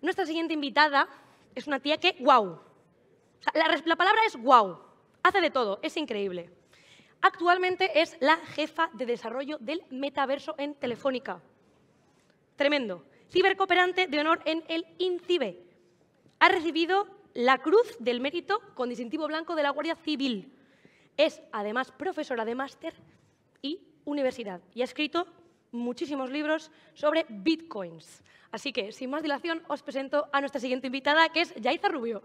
Nuestra siguiente invitada es una tía que, wow. la, la palabra es wow. Hace de todo, es increíble. Actualmente es la jefa de desarrollo del metaverso en Telefónica. Tremendo. Cibercooperante de honor en el INCIBE. Ha recibido la Cruz del Mérito con distintivo blanco de la Guardia Civil. Es además profesora de máster y universidad y ha escrito muchísimos libros sobre bitcoins. Así que, sin más dilación, os presento a nuestra siguiente invitada, que es Yaiza Rubio.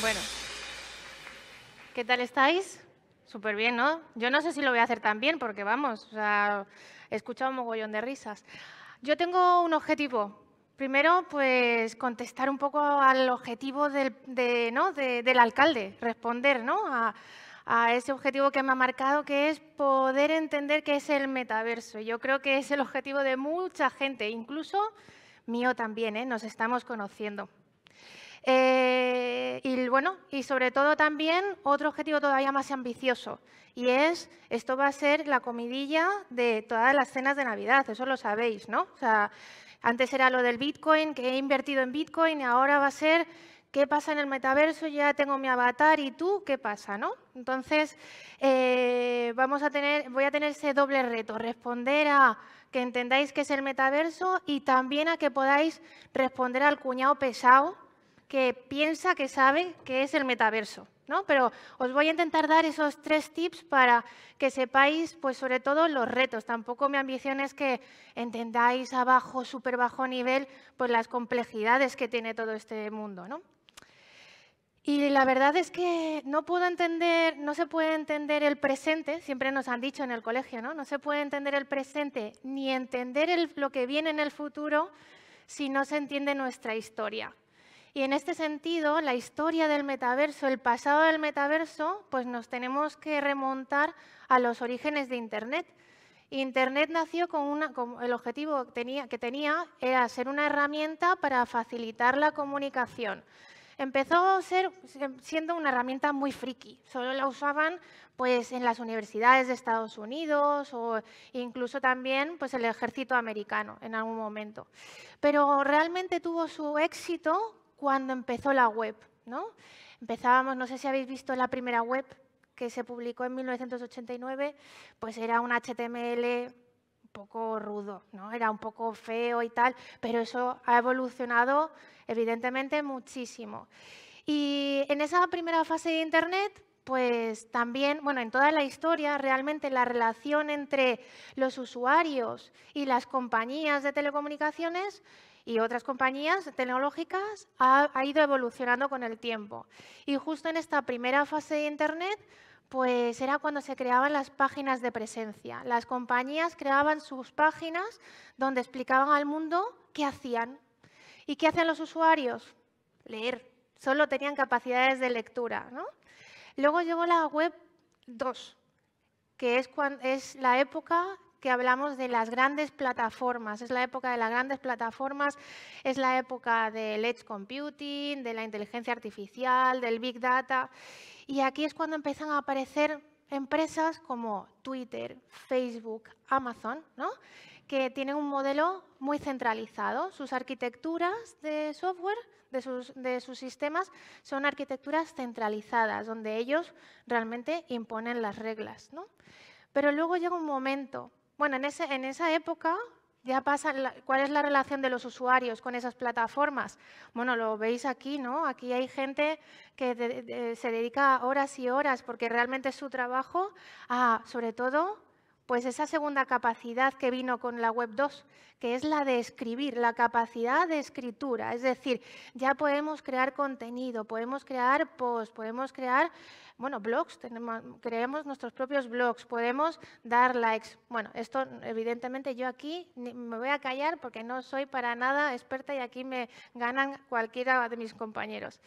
Bueno, ¿qué tal estáis? Súper bien, ¿no? Yo no sé si lo voy a hacer tan bien, porque vamos, o he escuchado un mogollón de risas. Yo tengo un objetivo, Primero, pues contestar un poco al objetivo del, de, ¿no? del alcalde, responder ¿no? a, a ese objetivo que me ha marcado, que es poder entender qué es el metaverso. Yo creo que es el objetivo de mucha gente, incluso mío también, ¿eh? nos estamos conociendo. Eh, y bueno, y sobre todo también otro objetivo todavía más ambicioso, y es, esto va a ser la comidilla de todas las cenas de Navidad, eso lo sabéis, ¿no? O sea, antes era lo del Bitcoin, que he invertido en Bitcoin, y ahora va a ser ¿Qué pasa en el metaverso? Ya tengo mi avatar y tú, ¿qué pasa? ¿no? Entonces, eh, vamos a tener, voy a tener ese doble reto, responder a que entendáis qué es el metaverso y también a que podáis responder al cuñado pesado que piensa que sabe qué es el metaverso. ¿no? Pero os voy a intentar dar esos tres tips para que sepáis, pues sobre todo los retos. Tampoco mi ambición es que entendáis a bajo, súper bajo nivel, pues las complejidades que tiene todo este mundo. ¿no? Y la verdad es que no se puede entender el presente, siempre nos han dicho en el colegio, ¿no? No se puede entender el presente ni entender lo que viene en el futuro si no se entiende nuestra historia. Y en este sentido, la historia del metaverso, el pasado del metaverso, pues nos tenemos que remontar a los orígenes de Internet. Internet nació con, una, el objetivo tenía, que tenía era ser una herramienta para facilitar la comunicación Empezó pues, em, siendo una herramienta muy friki. Solo la usaban pues, en las universidades de Estados Unidos o incluso también pues, el ejército americano en algún momento. Pero realmente tuvo su éxito cuando empezó la web. ¿no? Empezábamos, no sé si habéis visto la primera web que se publicó en 1989, pues era un HTML poco rudo, ¿no? Era un poco feo y tal, pero eso ha evolucionado evidentemente muchísimo. Y en esa primera fase de Internet, pues también, bueno, en toda la historia, realmente la relación entre los usuarios y las compañías de telecomunicaciones y otras compañías tecnológicas ha, ha ido evolucionando con el tiempo. Y justo en esta primera fase de Internet, pues era cuando se creaban las páginas de presencia. Las compañías creaban sus páginas donde explicaban al mundo qué hacían. ¿Y qué hacían los usuarios? Leer. Solo tenían capacidades de lectura. ¿no? Luego llegó la web 2, que es, es la época que hablamos de las grandes plataformas. Es la época de las grandes plataformas, es la época del edge computing, de la inteligencia artificial, del big data. Y aquí es cuando empiezan a aparecer empresas como Twitter, Facebook, Amazon, que tienen un modelo muy centralizado. Sus arquitecturas de software, de sus, sistemas, son arquitecturas centralizadas, donde ellos realmente imponen las reglas. Pero luego llega un momento bueno, en, en esa época ya pasa, ¿cuál es la relación de los usuarios con esas plataformas? Bueno, lo veis aquí, ¿no? Aquí hay gente que se dedica horas y horas, porque realmente es su trabajo, a, ah, sobre todo, pues esa segunda capacidad que vino con la Web 2, que es la de escribir, la capacidad de escritura. Es decir, ya podemos crear contenido, podemos crear posts, podemos crear, bueno, blogs, tenemos, creemos nuestros propios blogs, podemos dar likes. Bueno, esto evidentemente yo aquí me voy a callar porque no soy para nada experta y aquí me ganan cualquiera de mis compañeros.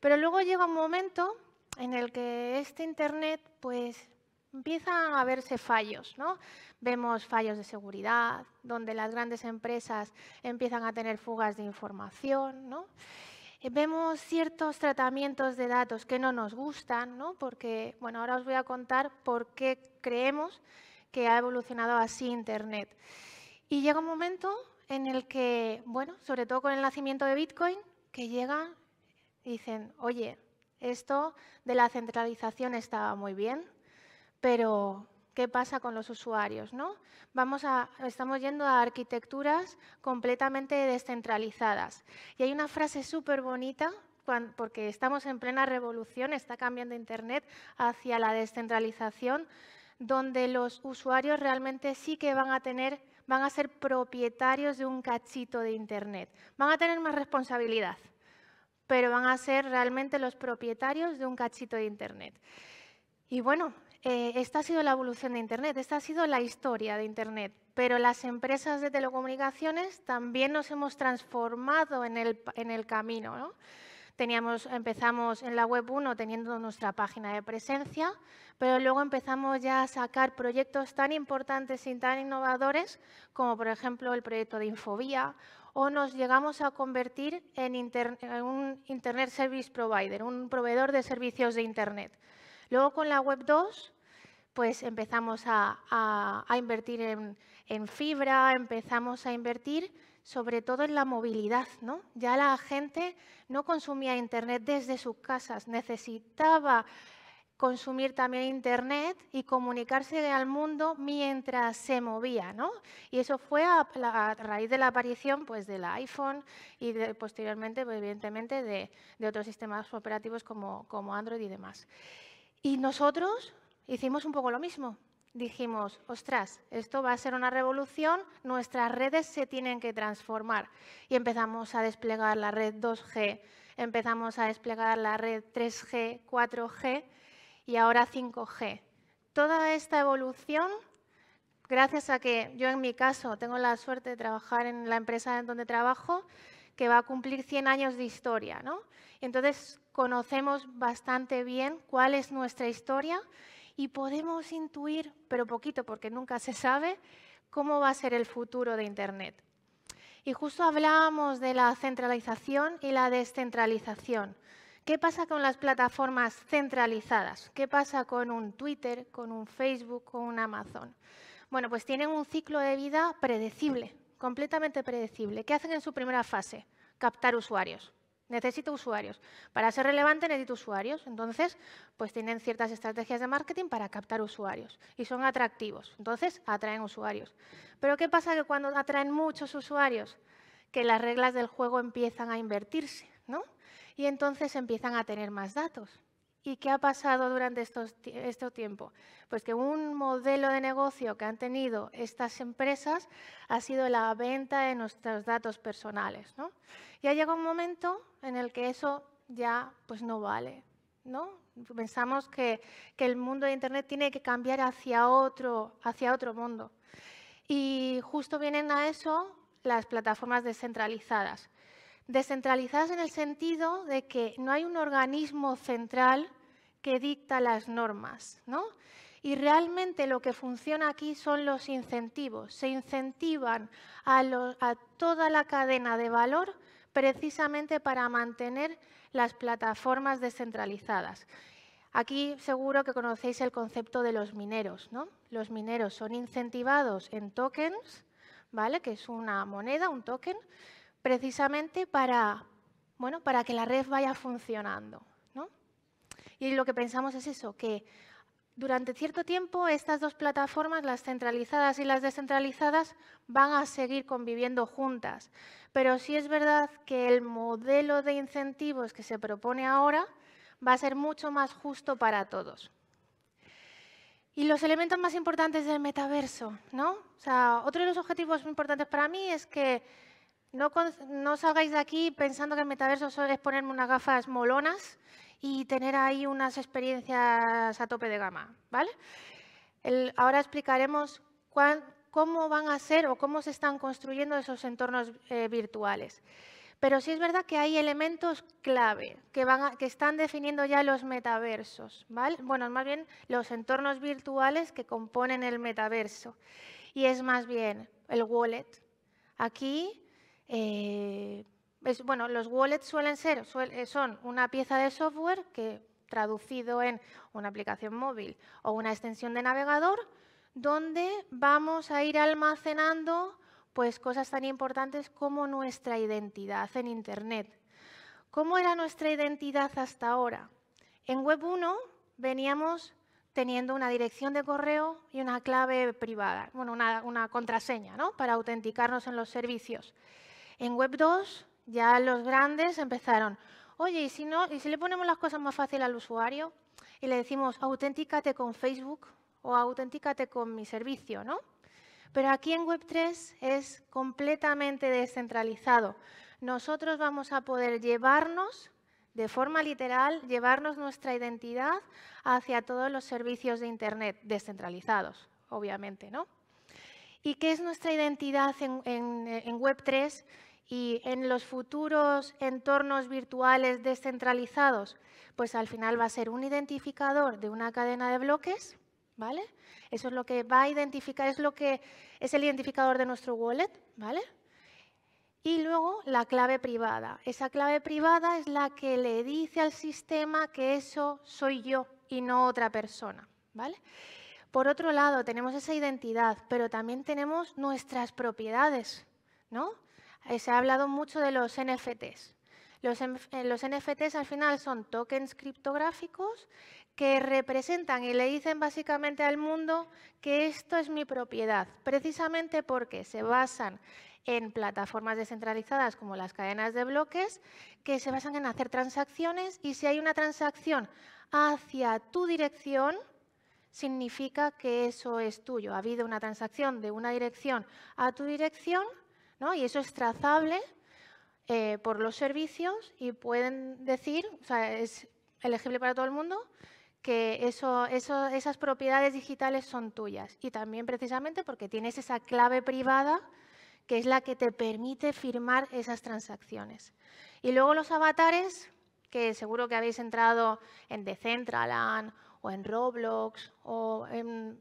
Pero luego llega un momento en el que este Internet, pues empiezan a verse fallos, ¿no? Vemos fallos de seguridad, donde las grandes empresas empiezan a tener fugas de información, ¿no? Eh, vemos ciertos tratamientos de datos que no nos gustan, ¿no? Porque, bueno, ahora os voy a contar por qué creemos que ha evolucionado así Internet. Y llega un momento en el que, bueno, sobre todo con el nacimiento de Bitcoin, que llegan y dicen, oye, esto de la centralización estaba muy bien, pero ¿qué pasa con los usuarios? ¿no? Vamos a, estamos yendo a arquitecturas completamente descentralizadas. Y hay una frase súper bonita porque estamos en plena revolución, está cambiando Internet hacia la descentralización, donde los usuarios realmente sí que van a tener, van a ser propietarios de un cachito de Internet. Van a tener más responsabilidad, pero van a ser realmente los propietarios de un cachito de Internet. Y bueno, eh, esta ha sido la evolución de Internet, esta ha sido la historia de Internet, pero las empresas de telecomunicaciones también nos hemos transformado en el, camino. Teníamos, empezamos en la web 1 teniendo nuestra página de presencia, pero luego empezamos ya a sacar proyectos tan importantes y tan innovadores como por ejemplo el proyecto de Infobía o nos llegamos a convertir en, en un Internet Service Provider, un proveedor de servicios de Internet. Luego con la web 2 pues empezamos a, invertir en, fibra, empezamos a invertir sobre todo en la movilidad. ¿no? Ya la gente no consumía Internet desde sus casas, necesitaba consumir también Internet y comunicarse al mundo mientras se movía. ¿no? Y eso fue a, raíz de la aparición pues, del iPhone y posteriormente, pues, evidentemente, de, otros sistemas operativos como, como Android y demás. Y nosotros hicimos un poco lo mismo. Dijimos, ostras, esto va a ser una revolución, nuestras redes se tienen que transformar. Y empezamos a desplegar la red 2G, empezamos a desplegar la red 3G, 4G y ahora 5G. Toda esta evolución gracias a que yo en mi caso tengo la suerte de trabajar en la empresa en donde trabajo, que va a cumplir 100 años de historia. ¿no? Entonces conocemos bastante bien cuál es nuestra historia y podemos intuir, pero poquito porque nunca se sabe, cómo va a ser el futuro de Internet. Y justo hablábamos de la centralización y la descentralización. ¿Qué pasa con las plataformas centralizadas? ¿Qué pasa con un Twitter, con un Facebook, con un Amazon? Bueno, pues tienen un ciclo de vida predecible, completamente predecible. ¿Qué hacen en su primera fase? Captar usuarios. Necesito usuarios. Para ser relevante necesito usuarios. Entonces, pues tienen ciertas estrategias de marketing para captar usuarios y son atractivos. Entonces, atraen usuarios. Pero ¿qué pasa que cuando atraen muchos usuarios? Que las reglas del juego empiezan a invertirse, ¿no? Y entonces empiezan a tener más datos. ¿Y qué ha pasado durante estos, este tiempo? Pues que un modelo de negocio que han tenido estas empresas ha sido la venta de nuestros datos personales. ¿no? Ya llegado un momento en el que eso ya pues, no vale. ¿no? Pensamos que, que el mundo de Internet tiene que cambiar hacia otro, hacia otro mundo. Y justo vienen a eso las plataformas descentralizadas. Descentralizadas en el sentido de que no hay un organismo central que dicta las normas, Y realmente lo que funciona aquí son los incentivos. Se incentivan a, a toda la cadena de valor precisamente para mantener las plataformas descentralizadas. Aquí seguro que conocéis el concepto de los mineros. ¿no? Los mineros son incentivados en tokens, ¿vale? que es una moneda, un token, precisamente para, bueno, para que la red vaya funcionando. Y lo que pensamos es eso, que durante cierto tiempo estas dos plataformas, las centralizadas y las descentralizadas, van a seguir conviviendo juntas. Pero sí es verdad que el modelo de incentivos que se propone ahora va a ser mucho más justo para todos. Y los elementos más importantes del metaverso, ¿no? sea, otro de los objetivos importantes para mí es que no, salgáis de aquí pensando que el metaverso es ponerme unas gafas molonas y tener ahí unas experiencias a tope de gama, ¿vale? ahora explicaremos cómo van a ser o cómo se están construyendo esos entornos eh, virtuales. Pero sí es verdad que hay elementos clave que, van que están definiendo ya los metaversos, ¿vale? Bueno, más bien los entornos virtuales que componen el metaverso. Y es más bien el wallet. Aquí eh, bueno, los wallets suelen ser, eh, son una pieza de software que traducido en una aplicación móvil o una extensión de navegador, donde vamos a ir almacenando pues, cosas tan importantes como nuestra identidad en Internet. ¿Cómo era nuestra identidad hasta ahora? En Web 1 veníamos teniendo una dirección de correo y una clave privada, bueno, una, una contraseña ¿no? para autenticarnos en los servicios. En Web 2 ya los grandes empezaron, oye, ¿y si, no, ¿y si le ponemos las cosas más fácil al usuario? Y le decimos, auténticate con Facebook o auténticate con mi servicio, ¿no? Pero aquí en Web3 es completamente descentralizado. Nosotros vamos a poder llevarnos, de forma literal, llevarnos nuestra identidad hacia todos los servicios de Internet descentralizados, obviamente, ¿no? ¿Y qué es nuestra identidad en, en Web3? y en los futuros entornos virtuales descentralizados, pues al final va a ser un identificador de una cadena de bloques, ¿vale? Eso es lo que va a identificar, es lo que es el identificador de nuestro wallet, ¿vale? Y luego la clave privada. Esa clave privada es la que le dice al sistema que eso soy yo y no otra persona, ¿vale? Por otro lado, tenemos esa identidad, pero también tenemos nuestras propiedades, ¿no? Eh, se ha hablado mucho de los NFTs. Los, NFTs eh, al final son tokens criptográficos que representan y le dicen básicamente al mundo que esto es mi propiedad, precisamente porque se basan en plataformas descentralizadas como las cadenas de bloques, que se basan en hacer transacciones y si hay una transacción hacia tu dirección, significa que eso es tuyo. Ha habido una transacción de una dirección a tu dirección y eso es trazable eh, por los servicios y pueden decir, es elegible para todo el mundo, que esas propiedades digitales son tuyas. Y también precisamente porque tienes esa clave privada que es la que te permite firmar esas transacciones. Y luego los avatares, que seguro que habéis entrado en Decentraland o en Roblox o en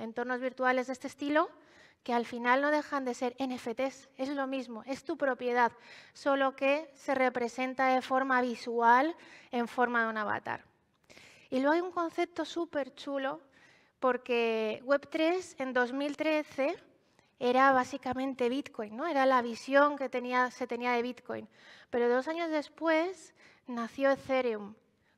entornos virtuales de este estilo, que al final no dejan de ser NFTs, es lo mismo, es tu propiedad, solo que se representa de forma visual en forma de un avatar. Y luego hay un concepto súper chulo, porque Web3 en 2013 era básicamente Bitcoin, ¿no? era la visión que tenía, se tenía de Bitcoin. Pero dos años después nació Ethereum,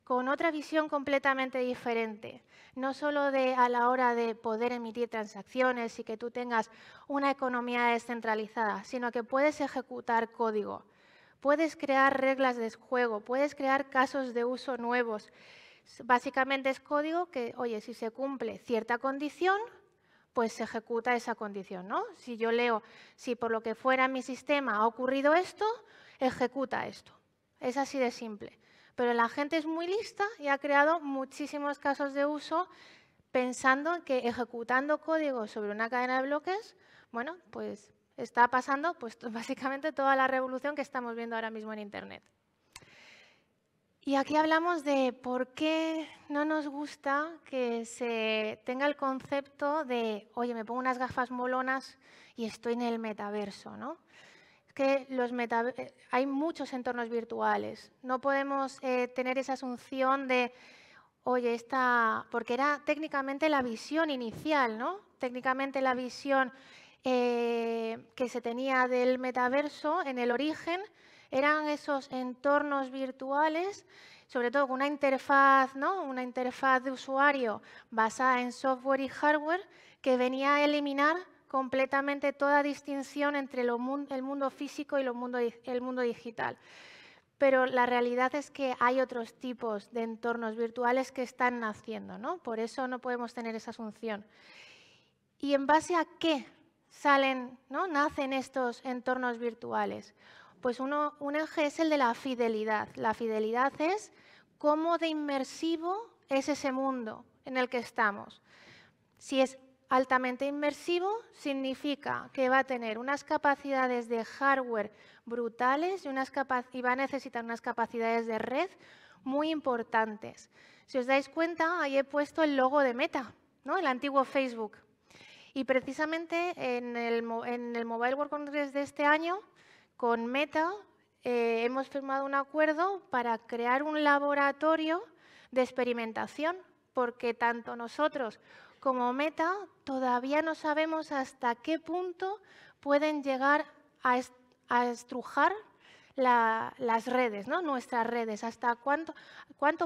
con otra visión completamente diferente, no solo de, a la hora de poder emitir transacciones y que tú tengas una economía descentralizada, sino que puedes ejecutar código, puedes crear reglas de juego, puedes crear casos de uso nuevos. Básicamente es código que, oye, si se cumple cierta condición, pues se ejecuta esa condición, ¿no? Si yo leo, si por lo que fuera mi sistema ha ocurrido esto, ejecuta esto. Es así de simple. Pero la gente es muy lista y ha creado muchísimos casos de uso pensando que ejecutando código sobre una cadena de bloques, bueno, pues está pasando pues, básicamente toda la revolución que estamos viendo ahora mismo en Internet. Y aquí hablamos de por qué no nos gusta que se tenga el concepto de, oye, me pongo unas gafas molonas y estoy en el metaverso, ¿no? que los eh, hay muchos entornos virtuales. No podemos eh, tener esa asunción de, oye, esta... Porque era técnicamente la visión inicial, ¿no? Técnicamente la visión eh, que se tenía del metaverso en el origen eran esos entornos virtuales, sobre todo con una interfaz, ¿no? Una interfaz de usuario basada en software y hardware que venía a eliminar completamente toda distinción entre el mundo físico y el mundo digital. Pero la realidad es que hay otros tipos de entornos virtuales que están naciendo, ¿no? Por eso no podemos tener esa asunción. ¿Y en base a qué salen, ¿no? nacen estos entornos virtuales? Pues uno, un eje es el de la fidelidad. La fidelidad es cómo de inmersivo es ese mundo en el que estamos. Si es Altamente inmersivo significa que va a tener unas capacidades de hardware brutales y, va a necesitar unas capacidades de red muy importantes. Si os dais cuenta, ahí he puesto el logo de Meta, el antiguo Facebook. Y precisamente en el, Mobile World Congress de este año, con Meta, eh, hemos firmado un acuerdo para crear un laboratorio de experimentación, porque tanto nosotros como meta, todavía no sabemos hasta qué punto pueden llegar a, estrujar las redes, nuestras redes, hasta cuánto,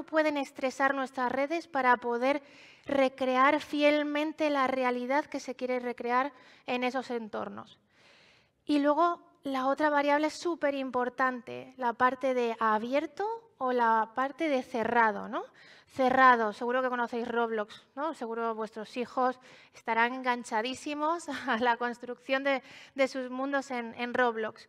pueden estresar nuestras redes para poder recrear fielmente la realidad que se quiere recrear en esos entornos. Y luego la otra variable es súper importante, la parte de abierto o la parte de cerrado cerrado. Seguro que conocéis Roblox, ¿no? Seguro vuestros hijos estarán enganchadísimos a la construcción de, sus mundos en, en, Roblox.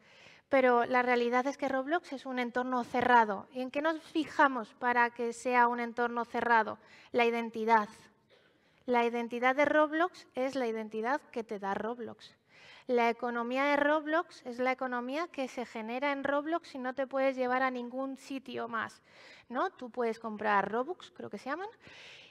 Pero la realidad es que Roblox es un entorno cerrado. ¿Y en qué nos fijamos para que sea un entorno cerrado? La identidad. La identidad de Roblox es la identidad que te da Roblox. La economía de Roblox es la economía que se genera en Roblox y no te puedes llevar a ningún sitio más. ¿no? Tú puedes comprar Robux, creo que se llaman,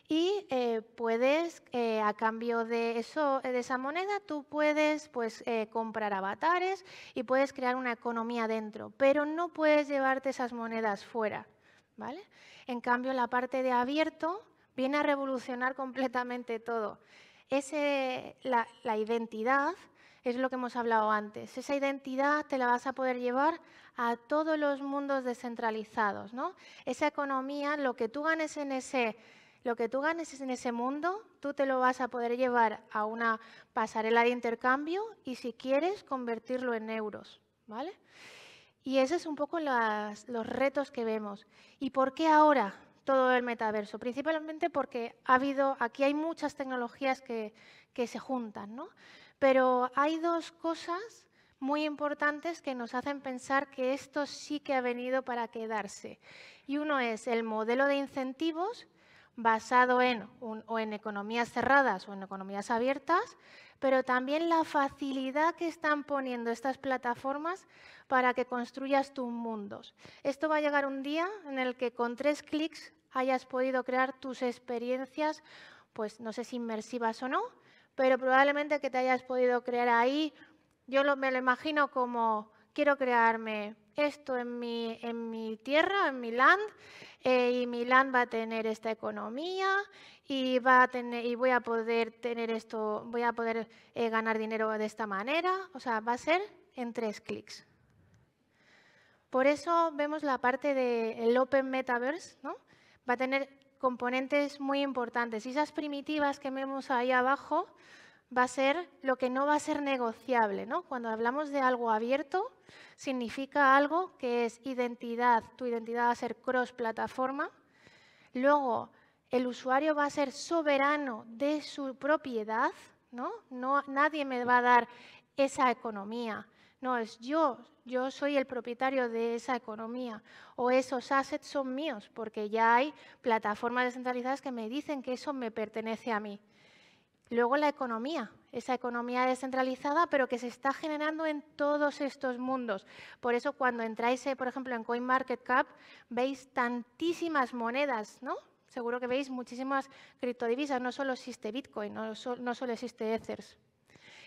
y eh, puedes, eh, a cambio de, eso, de esa moneda, tú puedes pues, eh, comprar avatares y puedes crear una economía dentro, pero no puedes llevarte esas monedas fuera. ¿vale? En cambio, la parte de abierto viene a revolucionar completamente todo. Ese, la identidad es lo que hemos hablado antes. Esa identidad te la vas a poder llevar a todos los mundos descentralizados, ¿no? Esa economía, lo que tú ganes en ese lo que tú ganes en ese mundo, tú te lo vas a poder llevar a una pasarela de intercambio y si quieres convertirlo en euros, ¿vale? Y esos es un poco los retos que vemos. ¿Y por qué ahora todo el metaverso? Principalmente porque ha habido, aquí hay muchas tecnologías que, que se juntan, ¿no? Pero hay dos cosas muy importantes que nos hacen pensar que esto sí que ha venido para quedarse. Y uno es el modelo de incentivos basado en, en economías cerradas o en economías abiertas, pero también la facilidad que están poniendo estas plataformas para que construyas tus mundos. Esto va a llegar un día en el que con tres clics hayas podido crear tus experiencias, pues no sé si inmersivas o no, pero probablemente que te hayas podido crear ahí. Yo me lo imagino como quiero crearme esto en mi, en mi tierra, en mi land, eh, y mi land va a tener esta economía y, va a tener, y voy a poder tener esto, voy a poder eh, ganar dinero de esta manera. O sea, va a ser en tres clics. Por eso vemos la parte del open metaverse, ¿no? Va a tener componentes muy importantes. Y esas primitivas que vemos ahí abajo va a ser lo que no va a ser negociable. Cuando hablamos de algo abierto, significa algo que es identidad. Tu identidad va a ser cross-plataforma. Luego, el usuario va a ser soberano de su propiedad. nadie me va a dar esa economía. No, es yo, yo soy el propietario de esa economía o esos assets son míos porque ya hay plataformas descentralizadas que me dicen que eso me pertenece a mí. Luego la economía, esa economía descentralizada, pero que se está generando en todos estos mundos. Por eso cuando entráis, eh, por ejemplo, en CoinMarketCap, veis tantísimas monedas, ¿no? Seguro que veis muchísimas criptodivisas, no solo existe Bitcoin, no, solo existe Ethers.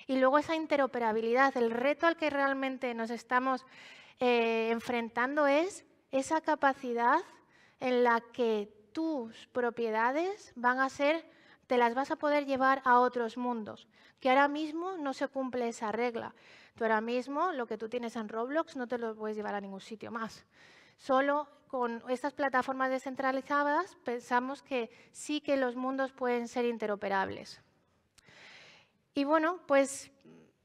Y luego esa interoperabilidad, el reto al que realmente nos estamos eh, enfrentando es esa capacidad en la que tus propiedades van a ser, te las vas a poder llevar a otros mundos, que ahora mismo no se cumple esa regla. Tú ahora mismo lo que tú tienes en Roblox no te lo puedes llevar a ningún sitio más. Solo con estas plataformas descentralizadas pensamos que sí que los mundos pueden ser interoperables. Y bueno, pues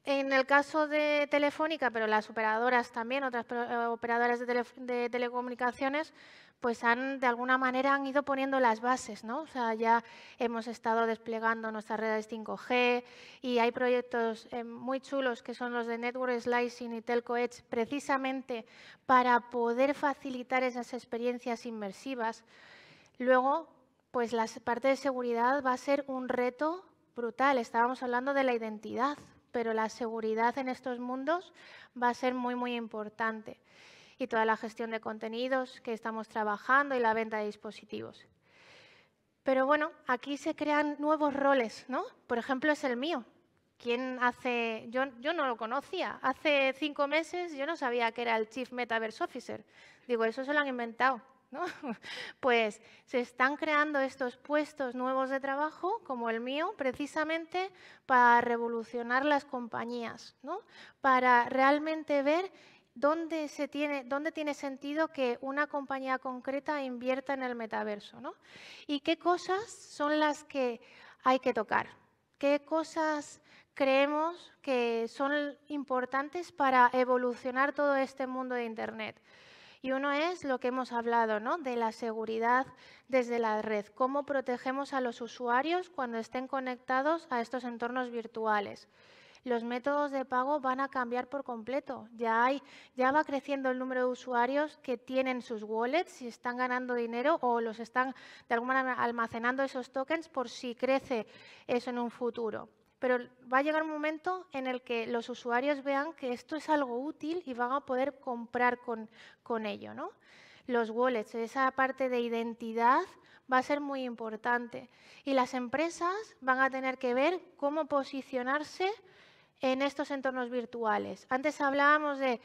en el caso de Telefónica, pero las operadoras también, otras eh, operadoras de, telecomunicaciones, pues han, de alguna manera han ido poniendo las bases, ¿no? O sea, ya hemos estado desplegando nuestras redes 5G y hay proyectos eh, muy chulos que son los de Network Slicing y Telco Edge, precisamente para poder facilitar esas experiencias inmersivas. Luego, pues la parte de seguridad va a ser un reto brutal. Estábamos hablando de la identidad, pero la seguridad en estos mundos va a ser muy, muy importante. Y toda la gestión de contenidos que estamos trabajando y la venta de dispositivos. Pero bueno, aquí se crean nuevos roles, ¿no? Por ejemplo, es el mío. ¿Quién hace...? Yo, yo no lo conocía. Hace cinco meses yo no sabía que era el Chief Metaverse Officer. Digo, eso se lo han inventado. Pues se están creando estos puestos nuevos de trabajo, como el mío, precisamente para revolucionar las compañías, Para realmente ver dónde, tiene, dónde tiene sentido que una compañía concreta invierta en el metaverso, ¿no? Y qué cosas son las que hay que tocar, qué cosas creemos que son importantes para evolucionar todo este mundo de Internet. Y uno es lo que hemos hablado, ¿no? De la seguridad desde la red. Cómo protegemos a los usuarios cuando estén conectados a estos entornos virtuales. Los métodos de pago van a cambiar por completo. Ya, ya va creciendo el número de usuarios que tienen sus wallets, y están ganando dinero o los están de alguna manera almacenando esos tokens por si crece eso en un futuro pero va a llegar un momento en el que los usuarios vean que esto es algo útil y van a poder comprar con, con ello. ¿no? Los wallets, esa parte de identidad va a ser muy importante y las empresas van a tener que ver cómo posicionarse en estos entornos virtuales. Antes hablábamos de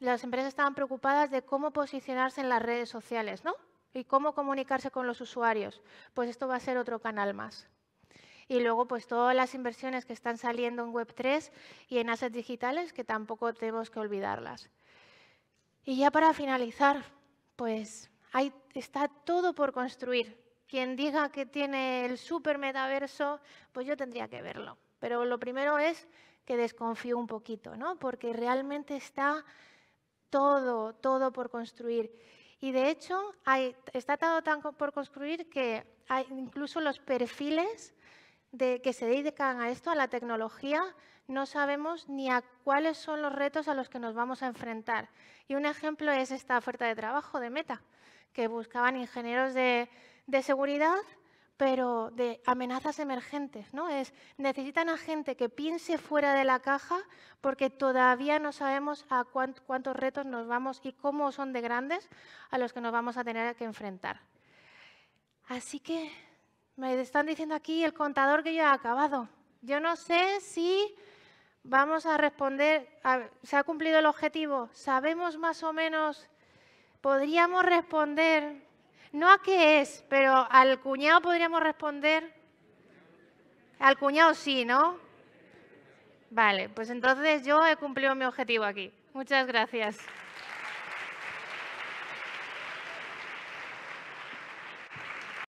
las empresas estaban preocupadas de cómo posicionarse en las redes sociales, ¿no? Y cómo comunicarse con los usuarios. Pues esto va a ser otro canal más. Y luego, pues todas las inversiones que están saliendo en Web3 y en assets digitales, que tampoco tenemos que olvidarlas. Y ya para finalizar, pues hay, está todo por construir. Quien diga que tiene el super metaverso, pues yo tendría que verlo. Pero lo primero es que desconfío un poquito, ¿no? Porque realmente está todo, todo por construir. Y de hecho, está todo tan por construir que hay incluso los perfiles de que se dedican a esto, a la tecnología, no sabemos ni a cuáles son los retos a los que nos vamos a enfrentar. Y un ejemplo es esta oferta de trabajo de Meta, que buscaban ingenieros de, seguridad, pero de amenazas emergentes. ¿no? Es, necesitan a gente que piense fuera de la caja porque todavía no sabemos a cuántos retos nos vamos y cómo son de grandes a los que nos vamos a tener que enfrentar. Así que me están diciendo aquí el contador que yo ha acabado. Yo no sé si vamos a responder, se ha cumplido el objetivo, sabemos más o menos, podríamos responder, no a qué es, pero al cuñado podríamos responder. Al cuñado sí, ¿no? Vale, pues entonces yo he cumplido mi objetivo aquí. Muchas gracias.